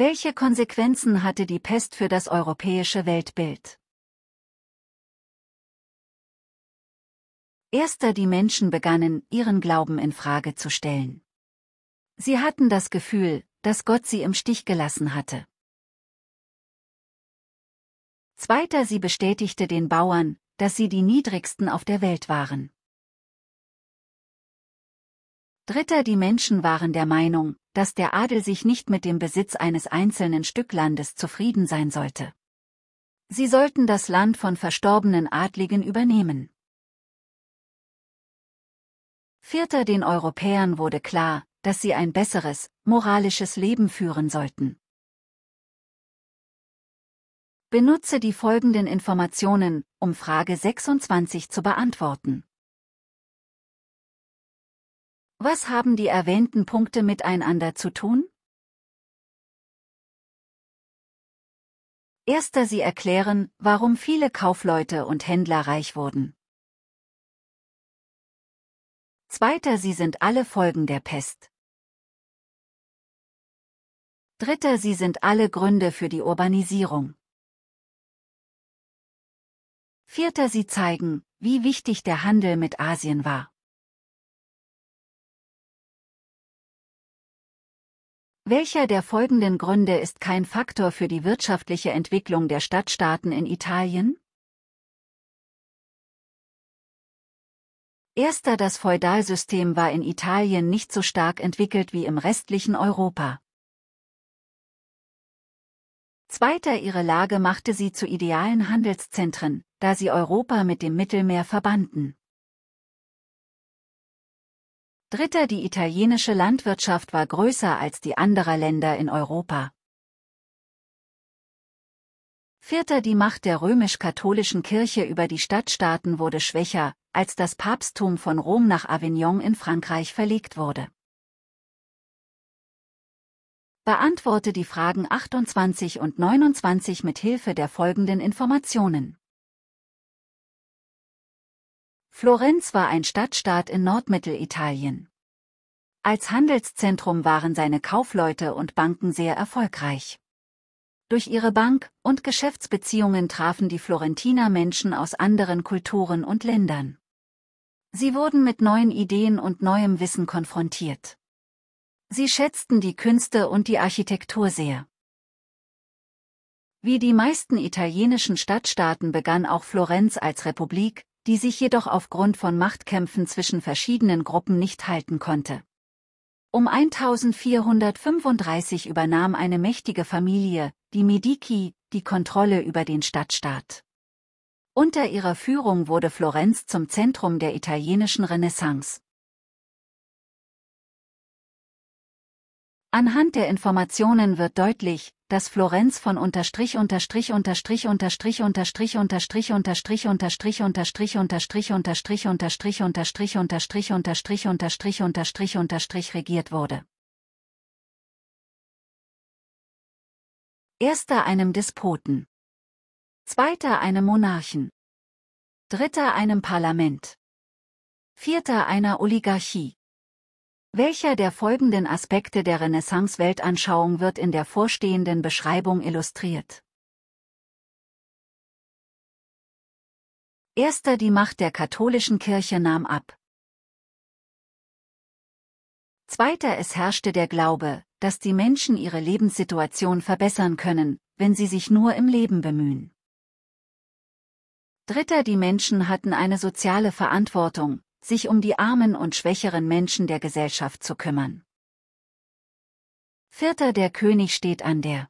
Welche Konsequenzen hatte die Pest für das europäische Weltbild? Erster die Menschen begannen, ihren Glauben in Frage zu stellen. Sie hatten das Gefühl, dass Gott sie im Stich gelassen hatte. Zweiter sie bestätigte den Bauern, dass sie die niedrigsten auf der Welt waren. Dritter die Menschen waren der Meinung, dass der Adel sich nicht mit dem Besitz eines einzelnen Stück Landes zufrieden sein sollte. Sie sollten das Land von verstorbenen Adligen übernehmen. Vierter den Europäern wurde klar, dass sie ein besseres, moralisches Leben führen sollten. Benutze die folgenden Informationen, um Frage 26 zu beantworten. Was haben die erwähnten Punkte miteinander zu tun? Erster Sie erklären, warum viele Kaufleute und Händler reich wurden. Zweiter Sie sind alle Folgen der Pest. Dritter Sie sind alle Gründe für die Urbanisierung. Vierter Sie zeigen, wie wichtig der Handel mit Asien war. Welcher der folgenden Gründe ist kein Faktor für die wirtschaftliche Entwicklung der Stadtstaaten in Italien? Erster Das Feudalsystem war in Italien nicht so stark entwickelt wie im restlichen Europa. Zweiter Ihre Lage machte sie zu idealen Handelszentren, da sie Europa mit dem Mittelmeer verbanden. Dritter Die italienische Landwirtschaft war größer als die anderer Länder in Europa. Vierter Die Macht der römisch-katholischen Kirche über die Stadtstaaten wurde schwächer, als das Papsttum von Rom nach Avignon in Frankreich verlegt wurde. Beantworte die Fragen 28 und 29 mit Hilfe der folgenden Informationen. Florenz war ein Stadtstaat in Nordmittelitalien. Als Handelszentrum waren seine Kaufleute und Banken sehr erfolgreich. Durch ihre Bank- und Geschäftsbeziehungen trafen die Florentiner Menschen aus anderen Kulturen und Ländern. Sie wurden mit neuen Ideen und neuem Wissen konfrontiert. Sie schätzten die Künste und die Architektur sehr. Wie die meisten italienischen Stadtstaaten begann auch Florenz als Republik, die sich jedoch aufgrund von Machtkämpfen zwischen verschiedenen Gruppen nicht halten konnte. Um 1435 übernahm eine mächtige Familie, die Medici, die Kontrolle über den Stadtstaat. Unter ihrer Führung wurde Florenz zum Zentrum der italienischen Renaissance. Anhand der Informationen wird deutlich, dass Florenz von unterstrich unterstrich unterstrich unterstrich unterstrich unterstrich unterstrich unterstrich unterstrich unterstrich unterstrich unterstrich unterstrich unterstrich unterstrich unterstrich unterstrich unterstrich regiert wurde. Erster einem Despoten. Zweiter einem Monarchen. Dritter einem Parlament. Vierter einer Oligarchie. Welcher der folgenden Aspekte der Renaissance-Weltanschauung wird in der vorstehenden Beschreibung illustriert? Erster Die Macht der katholischen Kirche nahm ab. Zweiter Es herrschte der Glaube, dass die Menschen ihre Lebenssituation verbessern können, wenn sie sich nur im Leben bemühen. Dritter Die Menschen hatten eine soziale Verantwortung, sich um die armen und schwächeren Menschen der Gesellschaft zu kümmern. Vierter Der König steht an der